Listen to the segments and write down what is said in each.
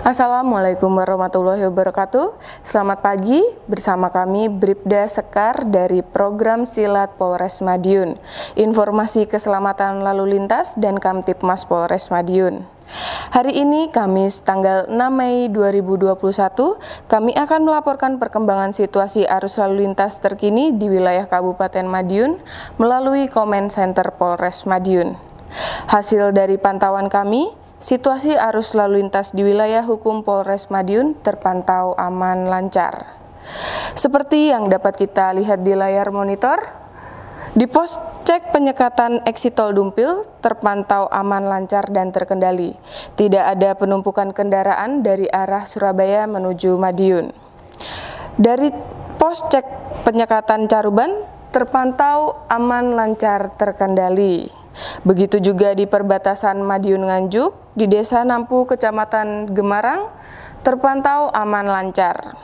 Assalamualaikum warahmatullahi wabarakatuh. Selamat pagi, bersama kami Bribda Sekar dari program Silat Polres Madiun. Informasi keselamatan lalu lintas dan Kamtipmas Polres Madiun. Hari ini Kamis tanggal 6 Mei 2021, kami akan melaporkan perkembangan situasi arus lalu lintas terkini di wilayah Kabupaten Madiun melalui Comment Center Polres Madiun. Hasil dari pantauan kami, Situasi arus lalu lintas di wilayah hukum Polres Madiun terpantau aman lancar. Seperti yang dapat kita lihat di layar monitor, di pos cek penyekatan Exit tol Dumpil terpantau aman lancar dan terkendali. Tidak ada penumpukan kendaraan dari arah Surabaya menuju Madiun. Dari pos cek penyekatan Caruban terpantau aman lancar terkendali. Begitu juga di perbatasan Madiun Nganjuk, di Desa Nampu, Kecamatan Gemarang, terpantau aman lancar.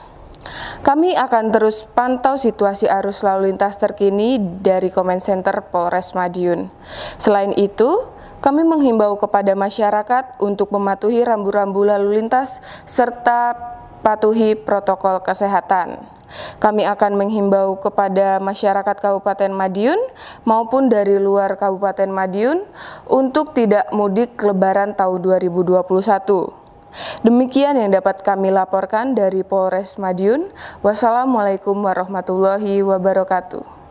Kami akan terus pantau situasi arus lalu lintas terkini dari Comment Center Polres Madiun. Selain itu, kami menghimbau kepada masyarakat untuk mematuhi rambu-rambu lalu lintas serta patuhi protokol kesehatan. Kami akan menghimbau kepada masyarakat Kabupaten Madiun maupun dari luar Kabupaten Madiun untuk tidak mudik Lebaran tahun 2021. Demikian yang dapat kami laporkan dari Polres Madiun. Wassalamualaikum warahmatullahi wabarakatuh.